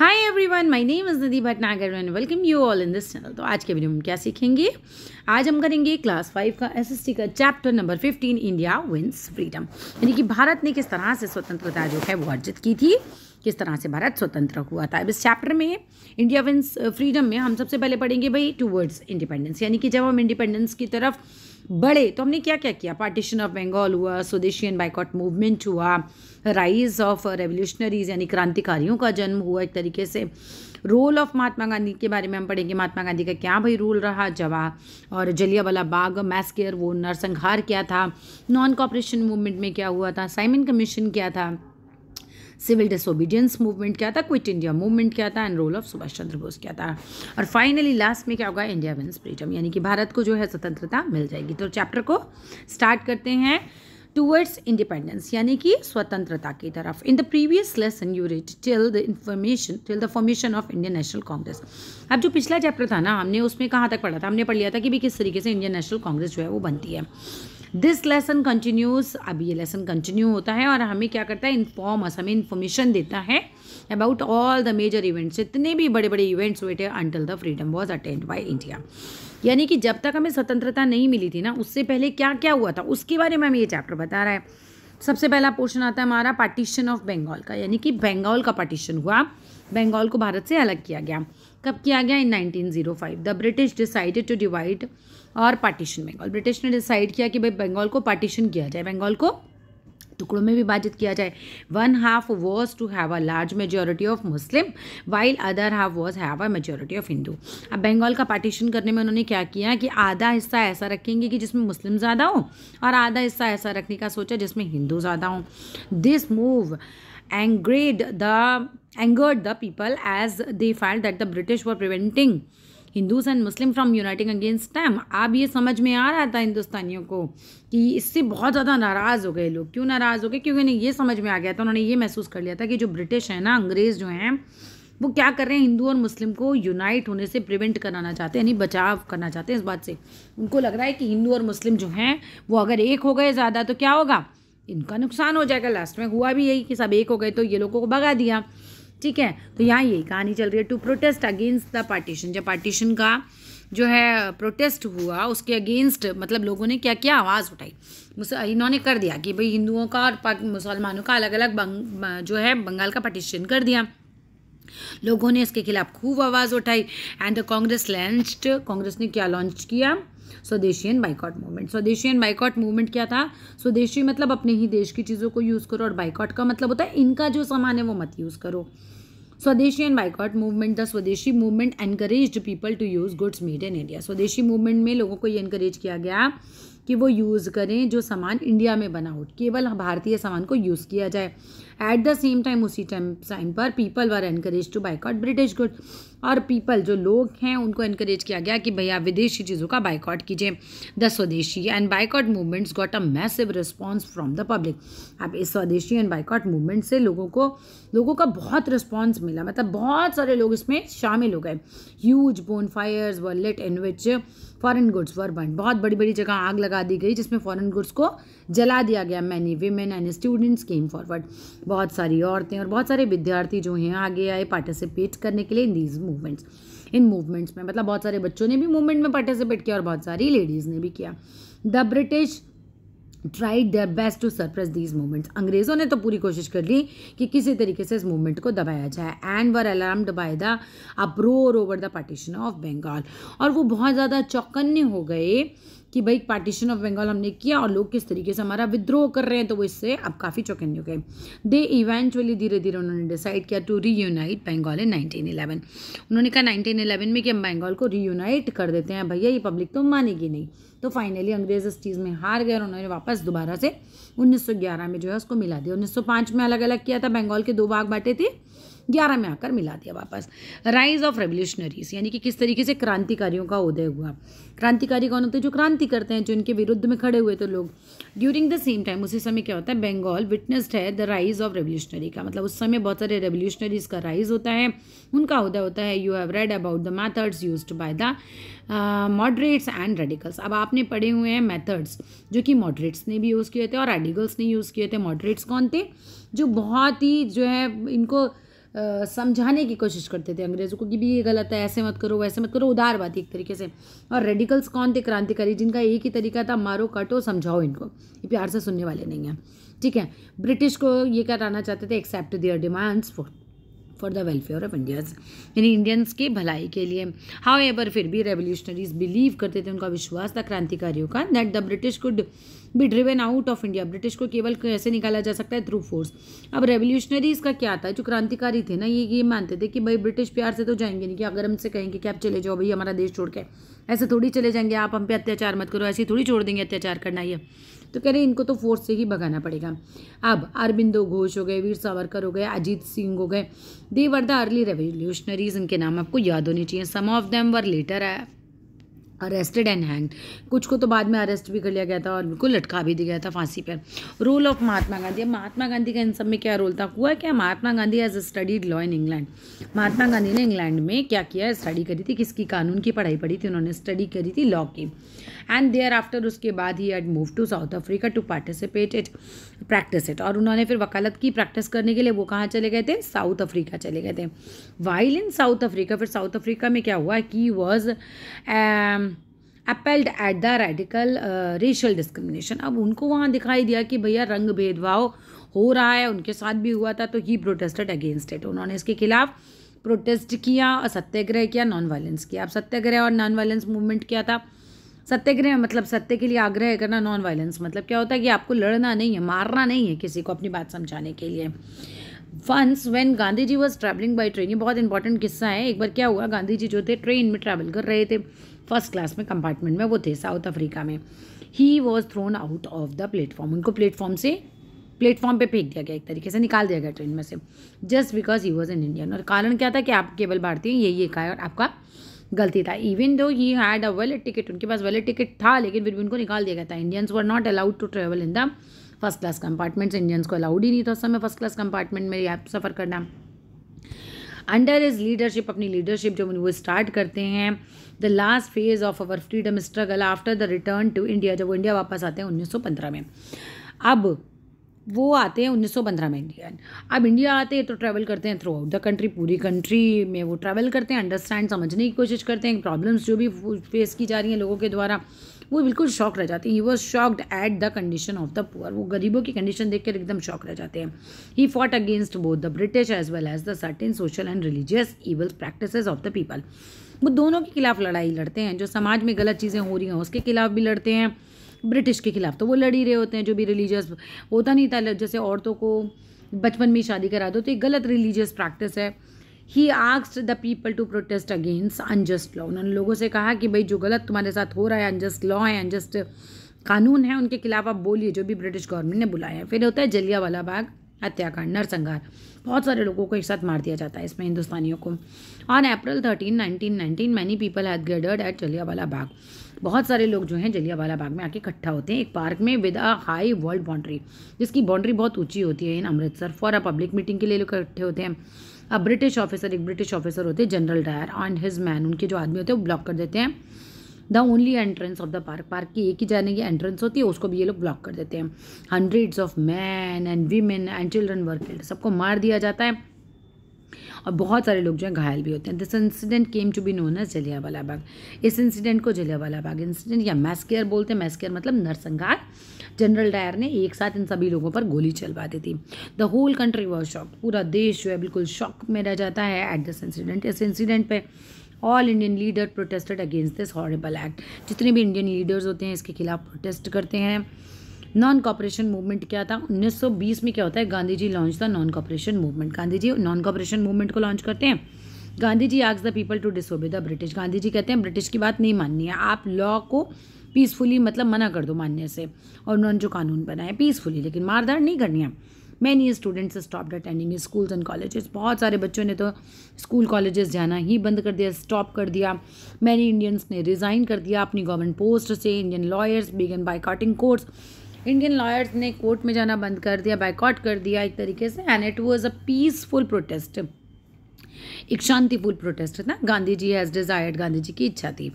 hi everyone my name is Nadi Bhatnagar and welcome you all in this channel तो आज के video में क्या सीखेंगे आज हम करेंगे क्लास फाइव का एसएससी का chapter number fifteen India wins freedom यानी कि भारत ने किस तरह से स्वतंत्रता जो है वो अर्जित की थी किस तरह से भारत स्वतंत्र हुआ था अब इस चैप्टर में इंडिया विंस फ्रीडम में हम सबसे पहले पढ़ेंगे भाई टूवर्ड्स इंडिपेंडेंस यानी कि जब हम इंडिपेंडेंस की तरफ बढ़े तो हमने क्या क्या किया पार्टीशन ऑफ बंगाल हुआ स्वदेशी एंड बाइकॉट मूवमेंट हुआ राइज ऑफ रेवोल्यूशनरीज यानी क्रांतिकारियों का जन्म हुआ एक तरीके से रोल ऑफ महात्मा गांधी के बारे में हम पढ़ेंगे महात्मा गांधी का क्या भाई रोल रहा जवा और जलियावाला बाग मैस्केयर वो नरसंहार क्या था नॉन कॉपरेशन मूवमेंट में क्या हुआ था साइमन कमीशन क्या था सिविल डिसोबीडियंस मूवमेंट क्या था क्विट इंडिया मूवमेंट क्या था and role of Subhash Chandra Bose क्या था और फाइनली लास्ट में क्या होगा इंडिया विंस फ्रीडम यानी कि भारत को जो है स्वतंत्रता मिल जाएगी तो चैप्टर को स्टार्ट करते हैं टूवर्ड्स इंडिपेंडेंस यानी कि स्वतंत्रता की तरफ in the previous lesson you read till the information till the formation of Indian National Congress अब जो पिछला चैप्टर था ना हमने उसमें कहाँ तक पढ़ा था हमने पढ़ लिया था कि भी किस तरीके से इंडियन नेशनल कांग्रेस जो है वो बनती है दिस लेसन कंटिन्यूज़ अब ये लेसन कंटिन्यू होता है और हमें क्या करता है इन्फॉर्म अस हमें इन्फॉर्मेशन देता है about all the major events जितने भी बड़े बड़े इवेंट्स हुए थे until the freedom was attained by India यानी कि जब तक हमें स्वतंत्रता नहीं मिली थी ना उससे पहले क्या क्या हुआ था उसके बारे में हमें ये चैप्टर बता रहा है सबसे पहला पोर्शन आता है हमारा पार्टीशन ऑफ बंगाल का यानी कि बंगाल का पार्टीशन हुआ बंगाल को भारत से अलग किया गया कब किया गया in 1905 the British decided to divide और पार्टीशन बंगाल ब्रिटिश ने डिसाइड किया कि भाई बंगाल को पार्टीशन किया जाए बंगाल को टुकड़ों में विभाजित किया जाए one half was to have a large majority of Muslim while other half was have a majority of Hindu अब बंगाल का पार्टीशन करने में उन्होंने क्या किया कि आधा हिस्सा ऐसा रखेंगे कि जिसमें मुस्लिम ज़्यादा हो और आधा हिस्सा ऐसा रखने का सोचा जिसमें हिंदू ज़्यादा हो this move angered the angered the people as they felt that the British were preventing Hindus and Muslim from uniting against them अब ये समझ में आ रहा था हिंदुस्तानियों को कि इससे बहुत ज़्यादा नाराज़ हो गए लोग क्यों नाराज़ हो गए क्योंकि उन्हें ये समझ में आ गया था उन्होंने ये महसूस कर लिया था कि जो ब्रिटिश है ना अंग्रेज़ जो हैं वो क्या कर रहे हैं हिंदू और मुस्लिम को यूनाइट होने से प्रिवेंट कराना चाहते हैं यानी बचाव करना चाहते हैं इस बात से उनको लग रहा है कि हिंदू और मुस्लिम जो हैं वो अगर एक हो गए ज़्यादा तो क्या होगा इनका नुकसान हो जाएगा लास्ट में हुआ भी यही कि सब एक हो गए तो ये लोगों को भगा दिया ठीक है तो यहाँ यही कहानी चल रही है to protest against the partition जब पार्टीशन का जो है प्रोटेस्ट हुआ उसके अगेंस्ट मतलब लोगों ने क्या क्या आवाज़ उठाई इन्होंने कर दिया कि भाई हिंदुओं का और मुसलमानों का अलग अलग बंग, जो है बंगाल का पार्टीशन कर दिया लोगों ने इसके खिलाफ खूब आवाज़ उठाई and the Congress launched Congress ने क्या लॉन्च किया Swadeshi and boycott movement Swadeshi and boycott movement क्या था स्वदेशी मतलब अपने ही देश की चीज़ों को यूज़ करो और बाइकॉट का मतलब होता है इनका जो सामान है वो मत यूज़ करो Swadeshi and boycott movement the Swadeshi movement encourage people to use goods made in India Swadeshi movement में लोगों को ये इनकरेज किया गया कि वो यूज़ करें जो सामान इंडिया में बना हो केवल भारतीय सामान को यूज़ किया जाए एट द सेम टाइम उसी टाइम टाइम पर people were encourage to boycott British good और पीपल जो लोग हैं उनको इनक्रेज किया गया कि भैया विदेशी चीज़ों का बाइकआउट कीजिए the Swadeshi and boycott movements got a massive response from the public अब इस स्वदेशी एंड बाइकआउट मूवमेंट से लोगों को लोगों का बहुत रिस्पॉन्स मिला मतलब बहुत सारे लोग इसमें शामिल हो गए huge bonfires were in which foreign goods were burnt बहुत बड़ी बड़ी जगह आग लगा दी गई जिसमें फॉरन गुड्स को जला दिया गया many women and students came forward बहुत सारी औरतें और बहुत सारे विद्यार्थी जो हैं आगे आए पार्टिसिपेट करने के लिए in these movements in movements में मतलब बहुत सारे बच्चों ने भी मूवमेंट में पार्टिसिपेट किया और बहुत सारी लेडीज़ ने भी किया the British try the best to suppress these movements अंग्रेज़ों ने तो पूरी कोशिश कर ली कि किसी तरीके से इस मूवमेंट को दबाया जाए and were alarmed by the uproar over the partition of Bengal और वो बहुत ज़्यादा चौकन्ने हो गए कि भाई पार्टीशन ऑफ बंगाल हमने किया और लोग किस तरीके से हमारा विद्रोह कर रहे हैं तो वो इससे अब काफ़ी चौकन्ने हो गए दे इवेंचुअली धीरे धीरे उन्होंने डिसाइड किया to reunite Bengal in nineteen उन्होंने कहा नाइनटीन में कि हम बंगाल को रीयूनाइट कर देते हैं भैया ये पब्लिक तो मानेगी नहीं तो फाइनली अंग्रेज इस चीज़ में हार गए और उन्होंने वापस दोबारा से 1911 में जो है उसको मिला दिया 1905 में अलग अलग किया था बंगाल के दो भाग बांटे थे ग्यारह में आकर मिला दिया वापस राइज ऑफ रेवोल्यूशनरीज यानी कि किस तरीके से क्रांतिकारियों का उदय हुआ क्रांतिकारी कौन होते हैं जो क्रांति करते हैं जो इनके विरुद्ध में खड़े हुए थे लोग ड्यूरिंग द सेम टाइम उसी समय क्या होता है बंगाल विटनेस्ड है द राइज ऑफ रेवोल्यूशनरी का मतलब उस समय बहुत सारे रेवोल्यूशनरीज का राइज होता है उनका उदय होता है you have read about the methods used by the moderates and radicals अब आपने पढ़े हुए हैं मैथड्स जो कि मॉडरेट्स ने भी यूज़ किए थे और रेडिकल्स ने यूज़ किए थे मॉडरेट्स कौन थे जो बहुत ही जो है इनको समझाने की कोशिश करते थे अंग्रेज़ों को कि भी ये गलत है ऐसे मत करो वैसे मत करो उदारवादी एक तरीके से और रेडिकल्स कौन थे क्रांतिकारी जिनका एक ही तरीका था मारो काटो समझाओ इनको ये प्यार से सुनने वाले नहीं हैं ठीक है ब्रिटिश को ये कराना चाहते थे accept their demands for for the welfare of Indians यानी इंडियंस की भलाई के लिए हाउ एवर फिर भी रेवोल्यूशनरीज बिलीव करते थे उनका विश्वास था क्रांतिकारियों का that the British could be driven out of India British को केवल कैसे निकाला जा सकता है थ्रू फोर्स अब रेवोल्यूशनरीज का क्या था जो क्रांतिकारी थे ना ये ये मानते थे कि भाई ब्रिटिश प्यार से तो जाएंगे नहीं कि अगर हमसे कहेंगे कि आप चले जाओ भाई हमारा देश छोड़ के ऐसे थोड़ी चले जाएंगे आप हम पे अत्याचार मत करो ऐसे थोड़ी छोड़ देंगे अत्याचार करना ये तो कह रहे इनको तो फोर्स से ही भगाना पड़ेगा अब अरबिंदो घोष हो गए वीर सावरकर हो गए अजीत सिंह हो गए देवर द अर्ली रेवोल्यूशनरीज इनके नाम आपको याद होने चाहिए some of them were later arrested and hang कुछ को तो बाद में अरेस्ट भी कर लिया गया था और बिल्कुल लटका भी दिया गया था फांसी पर रोल ऑफ महात्मा गांधी अब महात्मा गांधी का इन सब में क्या रोल था हुआ क्या Mahatma Gandhi as a studied law in England Mahatma Gandhi ने इंग्लैंड में क्या किया स्टडी करी थी किसकी कानून की पढ़ाई पढ़ी थी उन्होंने स्टडी करी थी लॉ की एंड देयर आफ्टर उसके बाद he had move to South Africa to participate it practice it और उन्होंने फिर वकालत की प्रैक्टिस करने के लिए वो कहाँ चले गए थे साउथ अफ्रीका चले गए थे वाइल इन साउथ अफ्रीका फिर साउथ अफ्रीका में क्या हुआ कि was appalled at the radical racial discrimination अब उनको वहाँ दिखाई दिया कि भैया रंग भेदभाव हो रहा है उनके साथ भी हुआ था तो ही प्रोटेस्टेड अगेंस्ट इट उन्होंने इसके खिलाफ प्रोटेस्ट किया और सत्याग्रह किया नॉन वायलेंस किया अब सत्याग्रह और नॉन वायलेंस मूवमेंट क्या था सत्याग्रह मतलब सत्य के लिए आग्रह करना नॉन वायलेंस मतलब क्या होता है कि आपको लड़ना नहीं है मारना नहीं है किसी को अपनी बात समझाने के लिए once when Gandhi ji was travelling by train ये बहुत इंपॉर्टेंट किस्सा है एक बार क्या हुआ गांधी जी जो थे ट्रेन में ट्रैवल कर रहे थे फर्स्ट क्लास में कंपार्टमेंट में वो थे साउथ अफ्रीका में he was thrown out of the platform उनको प्लेटफॉर्म से प्लेटफॉर्म पे फेंक दिया गया एक तरीके से निकाल दिया गया ट्रेन में से just because he was an Indian और कारण क्या था कि आप केवल भारतीय यही एक है और आपका गलती था even though he had a valid ticket उनके पास वेलेट टिकट था लेकिन फिर भी उनको निकाल दिया गया था Indians were not allowed to travel in the first class compartments Indians को अलाउड ही नहीं था उस समय फर्स्ट क्लास कंपार्टमेंट में आप सफ़र करना अंडर इज लीडरशिप अपनी लीडरशिप जब वो स्टार्ट करते हैं the last phase of our freedom struggle after the return to India जब वो इंडिया वापस आते हैं 1915 में अब वो आते हैं उन्नीस में इंडिया अब इंडिया आते हैं तो ट्रैवल करते हैं थ्रू आउट द कंट्री पूरी कंट्री में वो ट्रैवल करते हैं अंडरस्टैंड समझने की कोशिश करते हैं प्रॉब्लम्स जो भी फेस की जा रही हैं लोगों के द्वारा वो बिल्कुल शॉक रह जाते हैं he was shocked at the condition of the poor वो गरीबों की कंडीशन देख कर एकदम शॉक रह जाते हैं he fought against both the British as well as the certain social and religious evils practice of the people वो दोनों के खिलाफ लड़ाई लड़ते हैं जो समाज में गलत चीज़ें हो रही हैं उसके खिलाफ भी लड़ते हैं ब्रिटिश के खिलाफ तो वो लड़ ही रहे होते हैं जो भी रिलीजियस होता नहीं था जैसे औरतों को बचपन में शादी करा दो तो ये गलत रिलीजियस प्रैक्टिस है he asked the people to protest against unjust law उन्होंने लोगों से कहा कि भाई जो गलत तुम्हारे साथ हो रहा है अनजस्ट लॉ है अनजस्ट कानून है उनके खिलाफ आप बोलिए जो भी ब्रिटिश गवर्नमेंट ने बुलाया है फिर होता है जलिया वाला बाग हत्याकांड नरसंहार बहुत सारे लोगों को एक साथ मार दिया जाता है इसमें हिंदुस्तानियों को on April thirteen nineteen nineteen many people had gathered at Jallianwala Bagh बहुत सारे लोग जो हैं जलियावाला बाग में आके इकट्ठा होते हैं एक पार्क में with a high walled boundary जिसकी बाउंड्री बहुत ऊंची होती है in Amritsar for a public meeting के लिए लोग इकट्ठे होते हैं अब ब्रिटिश ऑफिसर एक ब्रिटिश ऑफिसर होते हैं General Dyer and his men उनके जो आदमी होते हैं वो ब्लॉक कर देते हैं the only entrance of the park park की एक ही जाने की एंट्रेंस होती है उसको भी ये लोग ब्लॉक कर देते हैं hundreds of men and women and children were सबको मार दिया जाता है और बहुत सारे लोग जो हैं घायल भी होते हैं this incident came to be known as Jallianwala Bagh इस इंसिडेंट को जलियावाला बाग इंसिडेंट या मैस्केयर बोलते हैं मैस्केयर मतलब नरसंहार जनरल डायर ने एक साथ इन सभी लोगों पर गोली चलवा दी थी the whole country was shock पूरा देश जो है बिल्कुल शॉक में रह जाता है एट दिस इंसिडेंट इस इंसिडेंट पर all Indian leader protested against this horrible act जितने भी इंडियन लीडर्स होते हैं इसके खिलाफ प्रोटेस्ट करते हैं नॉन कॉपरेशन मूवमेंट क्या था 1920 में क्या होता है गांधी जी लॉन्च था non cooperation movement Gandhi ji non cooperation movement को लॉन्च करते हैं Gandhi ji urges the people to disobey the British Gandhi ji कहते हैं ब्रिटिश की बात नहीं माननी है आप लॉ को पीसफुली मतलब मना कर दो मानने से और उन्होंने जो कानून बनाए पीसफुली लेकिन मारधाड़ नहीं करनी है many students stop attending schools and colleges बहुत सारे बच्चों ने तो स्कूल कॉलेजेस जाना ही बंद कर दिया स्टॉप कर दिया मैनी इंडियंस ने रिज़ाइन कर दिया अपनी गवर्नमेंट पोस्ट से Indian lawyers began carting courts Indian lawyers ने कोर्ट में जाना बंद कर दिया बाइकआउट कर दिया एक तरीके से and it was a peaceful protest एक शांतिपूर्ण प्रोटेस्ट था गांधी जी एज डिज़ायर्ड गांधी जी की इच्छा थी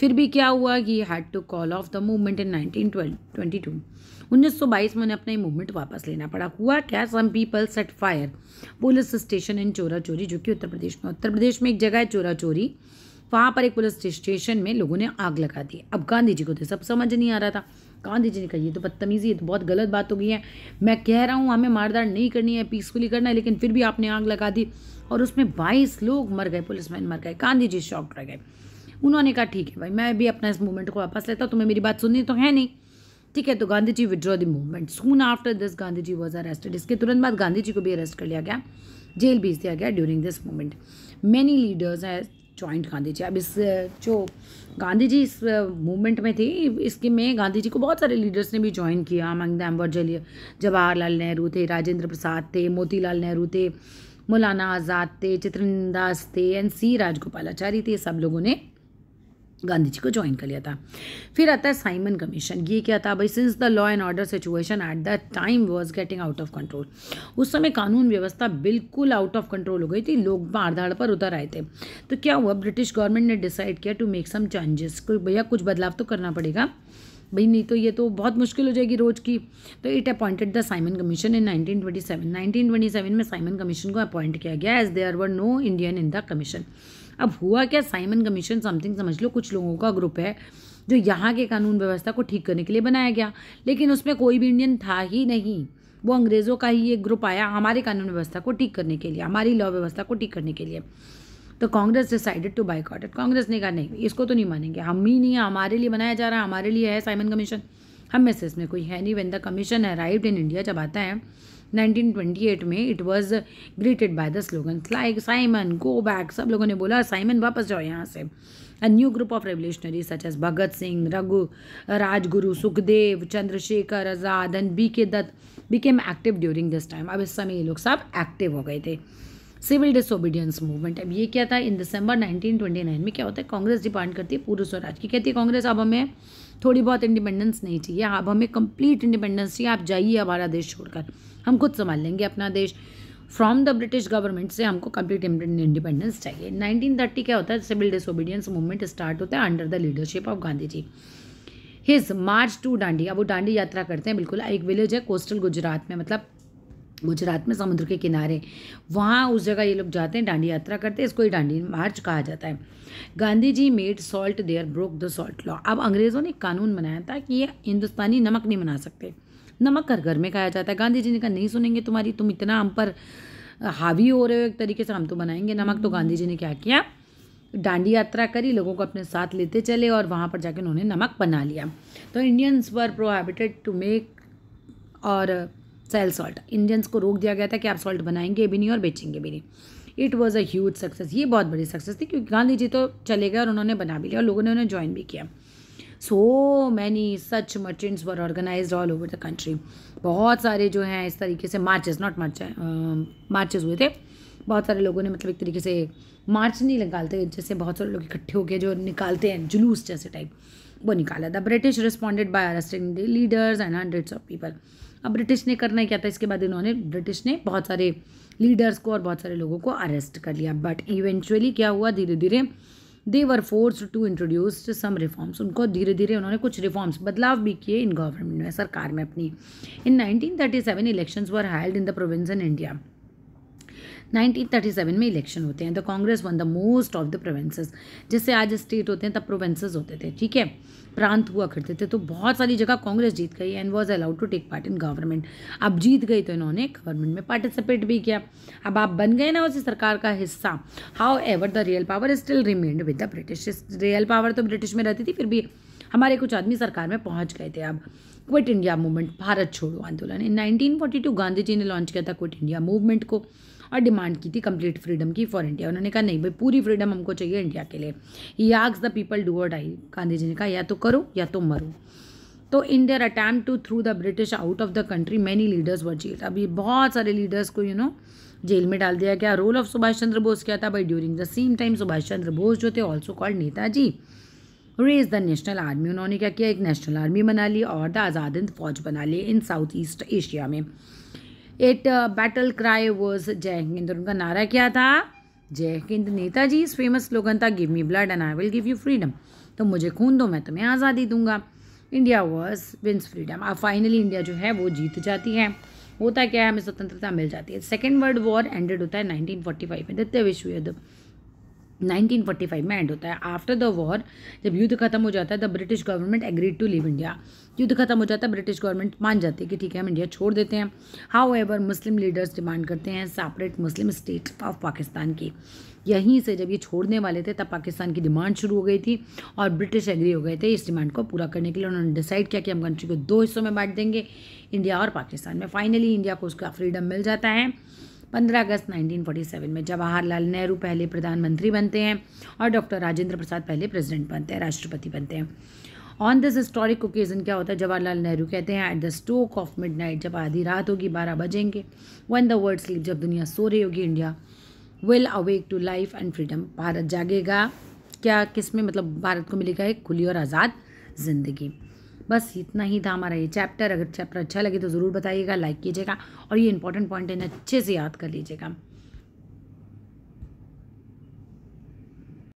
फिर भी क्या हुआ कि had to call off the movement in nineteen twenty two उन्नीस सौ बाईस में उन्हें अपना मूवमेंट वापस लेना पड़ा हुआ क्या some people set fire police station in Chaura Chauri जो कि उत्तर प्रदेश में उत्तर प्रदेश में एक जगह है चोरा चोरी वहाँ पर एक पुलिस स्टेशन में लोगों ने आग लगा दी अब गांधी जी को तो सब समझ नहीं आ रहा था गांधी जी ने कही तो बदतमीज़ी है तो बहुत गलत बात हो गई है मैं कह रहा हूँ हमें मारदार नहीं करनी है पीसफुली करना है लेकिन फिर भी आपने आग लगा दी और उसमें बाईस लोग मर गए पुलिसमैन मर गए गांधी जी शॉक रह गए उन्होंने कहा ठीक है भाई मैं भी अपना इस मूवमेंट को वापस लेता हूँ तुम्हें मेरी बात सुननी तो है नहीं ठीक है तो Gandhi ji withdraw the movement soon after this Gandhi ji was arrested इसके तुरंत बाद गांधी जी को भी अरेस्ट कर लिया गया जेल भेज दिया गया during this movement many leaders joined Gandhi ji अब इस जो गांधी जी इस मूवमेंट में थे इसके में गांधी जी को बहुत सारे लीडर्स ने भी ज्वाइन किया मंग दैम वर्जलिय जवाहरलाल नेहरू थे राजेंद्र प्रसाद थे मोतीलाल नेहरू थे मौलाना आज़ाद थे चित्रन दास थे एंड सी राजगोपालाचारी थे सब लोगों ने गांधी जी को ज्वाइन कर लिया था फिर आता है साइमन कमीशन ये क्या था भाई since the law and order situation at the time was getting out of control उस समय कानून व्यवस्था बिल्कुल आउट ऑफ कंट्रोल हो गई थी लोग मार धाड़ पर उतर आए थे तो क्या हुआ ब्रिटिश गवर्नमेंट ने डिसाइड किया टू मेक सम चेंजेस कोई भैया कुछ बदलाव तो करना पड़ेगा भाई नहीं तो ये तो बहुत मुश्किल हो जाएगी रोज की तो it appointed the Simon Commission in 1927 1927 में साइमन कमीशन को अपॉइंट किया गया as there were no Indian in the commission अब हुआ क्या साइमन कमीशन समथिंग समझ लो कुछ लोगों का ग्रुप है जो यहाँ के कानून व्यवस्था को ठीक करने के लिए बनाया गया लेकिन उसमें कोई भी इंडियन था ही नहीं वो अंग्रेज़ों का ही एक ग्रुप आया हमारे कानून व्यवस्था को ठीक करने के लिए हमारी लॉ व्यवस्था को ठीक करने के लिए तो Congress decided to boycott Congress ने कहा नहीं इसको तो नहीं मानेंगे हम ही नहीं है हमारे लिए बनाया जा रहा है हमारे लिए है साइमन कमीशन हम में से इसमें कोई है नहीं when the commission arrived in India जब आता है 1928 में it was greeted by the slogan like Simon go back सब लोगों ने बोला साइमन वापस जाओ यहाँ से a new group of revolutionary such as Bhagat Singh Raghu Rajguru Sukhdev Chandrashekhar Azad and B K Dutt became active during this time अब इस समय ये लोग सब एक्टिव हो गए थे सिविल डिसोबीडियंस मूवमेंट अब ये क्या था इन दिसंबर 1929 में क्या होता है कांग्रेस डिमांड करती है पूर्व स्वराज की कहती है कांग्रेस अब हमें थोड़ी बहुत इंडिपेंडेंस नहीं चाहिए अब हमें कंप्लीट इंडिपेंडेंस चाहिए आप जाइए हमारा देश छोड़कर हम खुद संभाल लेंगे अपना देश फ्रॉम द ब्रिटिश गवर्नमेंट से हमको कंप्लीट इंडिपेंडेंस चाहिए 1930 क्या होता है सिविल डिसोबीडियंस मूवमेंट स्टार्ट होता है under the leadership of Gandhi ji his march to Dandi अब वो डांडी यात्रा करते हैं बिल्कुल एक विलेज है कोस्टल गुजरात में मतलब गुजरात में समुद्र के किनारे वहाँ उस जगह ये लोग जाते हैं डांडी यात्रा करते हैं इसको ही डांडी मार्च कहा जाता है Gandhi ji made salt there broke the salt law अब अंग्रेज़ों ने कानून बनाया था कि ये हिंदुस्तानी नमक नहीं बना सकते नमक कर घर में खाया जाता है गांधी जी ने कहा नहीं सुनेंगे तुम्हारी तुम इतना हम पर हावी हो रहे हो एक तरीके से हम तो बनाएंगे नमक तो गांधी जी ने क्या किया डांडी यात्रा करी लोगों को अपने साथ लेते चले और वहाँ पर जाके उन्होंने नमक बना लिया तो Indians were prohibited to make और सेल सॉल्ट इंडियंस को रोक दिया गया था कि आप सॉल्ट बनाएंगे भी नहीं और बेचेंगे भी नहीं it was a huge success ये बहुत बड़ी सक्सेस थी क्योंकि गांधी जी तो चले गए और उन्होंने बना भी लिया और लोगों ने उन्हें ज्वाइन भी किया so many such merchants were organise all over the country बहुत सारे जो हैं इस तरीके से मार्चेस नॉट मार्च मार्चेस हुए थे बहुत सारे लोगों ने मतलब एक तरीके से मार्च नहीं निकालते जैसे बहुत सारे लोग इकट्ठे होके जो निकालते हैं जुलूस जैसे टाइप वो निकाला था British responded by arresting leaders and hundreds of people अब ब्रिटिश ने करना क्या था इसके बाद इन्होंने ब्रिटिश ने बहुत सारे लीडर्स को और बहुत सारे लोगों को अरेस्ट कर लिया बट इवेंचुअली क्या हुआ धीरे धीरे they were force to introduce some reforms उनको धीरे धीरे उन्होंने कुछ रिफॉर्म्स बदलाव भी किए इन गवर्नमेंट में सरकार में अपनी in nineteen thirty seven elections were held in the province in India 1937 में इलेक्शन होते हैं the Congress won the most of the provinces जैसे आज स्टेट होते हैं तब प्रोवेंसेस होते थे ठीक है प्रांत हुआ करते थे तो बहुत सारी जगह कांग्रेस जीत गई and was allowed to take part in government अब जीत गई तो इन्होंने गवर्नमेंट में पार्टिसिपेट भी किया अब आप बन गए ना उसी सरकार का हिस्सा however the real power still remained with the British real power तो ब्रिटिश में रहती थी फिर भी हमारे कुछ आदमी सरकार में पहुंच गए थे अब क्विट इंडिया मूवमेंट भारत छोड़ो आंदोलन इन 1942 गांधी जी ने लॉन्च किया था क्विट इंडिया मूवमेंट को और डिमांड की थी कंप्लीट फ्रीडम की फॉर इंडिया उन्होंने कहा नहीं भाई पूरी फ्रीडम हमको चाहिए इंडिया के लिए ही urges the people do or die Gandhi ji ने कहा या तो करो या तो मरो तो in their attempt to throw the British out of the country many leaders were jail अभी बहुत सारे लीडर्स को यू नो जेल में डाल दिया गया रोल ऑफ सुभाष चंद्र बोस क्या था भाई during the same time Subhash Chandra Bose जो थे also called Netaji raise the national army उन्होंने क्या किया एक नेशनल आर्मी बना ली और द आज़ाद हिंद फौज बना ली इन साउथ ईस्ट एशिया में it battle cry was Jai Hind उनका नारा क्या था जय हिंद नेताजी इस फेमस स्लोगन था give me blood and I will give you freedom तो मुझे खून दो मैं तुम्हें आज़ादी दूंगा इंडिया वॉज विंस फ्रीडम अब फाइनली इंडिया जो है वो जीत जाती है होता क्या है हमें स्वतंत्रता मिल जाती है सेकेंड वर्ल्ड वॉर एंडेड होता है नाइनटीन फोर्टी फाइव में द्वितीय विश्व युद्ध 1945 में एंड होता है आफ्टर द वॉर जब युद्ध खत्म हो जाता है the British government agreed to leave India युद्ध खत्म हो जाता है ब्रिटिश गवर्नमेंट मान जाती है कि ठीक है हम इंडिया छोड़ देते हैं however Muslim leaders demand करते हैं separate Muslim state of Pakistan की यहीं से जब ये छोड़ने वाले थे तब पाकिस्तान की डिमांड शुरू हो गई थी और ब्रिटिश एग्री हो गए थे इस डिमांड को पूरा करने के लिए उन्होंने डिसाइड किया कि हम कंट्री को दो हिस्सों में बांट देंगे इंडिया और पाकिस्तान में फाइनली इंडिया को उसका फ्रीडम मिल जाता है 15 अगस्त 1947 में जवाहरलाल नेहरू पहले प्रधानमंत्री बनते हैं और डॉक्टर राजेंद्र प्रसाद पहले प्रेसिडेंट बनते हैं राष्ट्रपति बनते हैं ऑन दिस हिस्टोरिक ओकेजन क्या होता है जवाहरलाल नेहरू कहते हैं at the stroke of mid जब आधी रात होगी बारह बजेंगे वन द वर्ल्ड स्लीप जब दुनिया सो रही होगी India will awake to life and freedom Bharat जागेगा क्या किस में मतलब भारत को मिलेगा एक खुली और आज़ाद ज़िंदगी बस इतना ही था हमारा ये चैप्टर अगर चैप्टर अच्छा लगे तो ज़रूर बताइएगा लाइक कीजिएगा और ये इंपॉर्टेंट पॉइंट इन्हें अच्छे से याद कर लीजिएगा